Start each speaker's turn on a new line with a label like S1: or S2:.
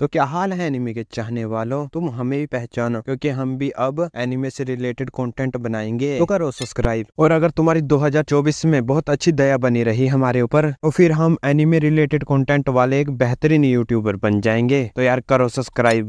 S1: तो क्या हाल है एनिमे के चाहने वालों तुम हमें भी पहचानो क्योंकि हम भी अब एनिमे से रिलेटेड कंटेंट बनाएंगे तो करो सब्सक्राइब और अगर तुम्हारी 2024 में बहुत अच्छी दया बनी रही हमारे ऊपर तो फिर हम एनिमे रिलेटेड कंटेंट वाले एक बेहतरीन यूट्यूबर बन जाएंगे
S2: तो यार करो सब्सक्राइब